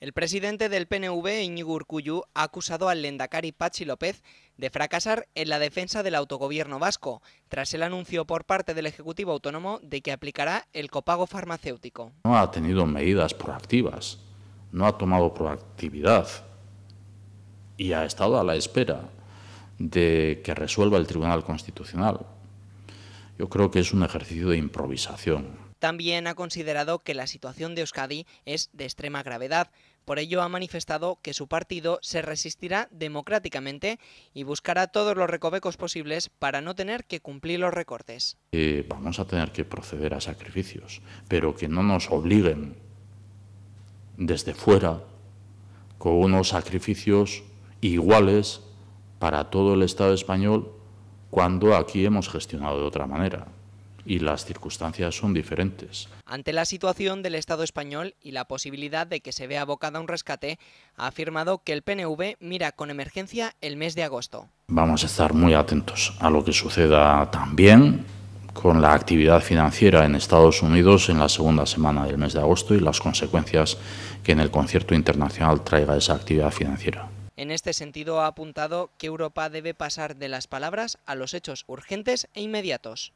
El presidente del PNV, Iñigo Urcuyu, ha acusado al lendakari Pachi López de fracasar en la defensa del autogobierno vasco, tras el anuncio por parte del Ejecutivo Autónomo de que aplicará el copago farmacéutico. No ha tenido medidas proactivas, no ha tomado proactividad y ha estado a la espera de que resuelva el Tribunal Constitucional. Yo creo que es un ejercicio de improvisación, también ha considerado que la situación de Euskadi es de extrema gravedad. Por ello ha manifestado que su partido se resistirá democráticamente y buscará todos los recovecos posibles para no tener que cumplir los recortes. Eh, vamos a tener que proceder a sacrificios, pero que no nos obliguen desde fuera con unos sacrificios iguales para todo el Estado español cuando aquí hemos gestionado de otra manera y las circunstancias son diferentes. Ante la situación del Estado español y la posibilidad de que se vea abocada a un rescate, ha afirmado que el PNV mira con emergencia el mes de agosto. Vamos a estar muy atentos a lo que suceda también con la actividad financiera en Estados Unidos en la segunda semana del mes de agosto y las consecuencias que en el concierto internacional traiga esa actividad financiera. En este sentido, ha apuntado que Europa debe pasar de las palabras a los hechos urgentes e inmediatos.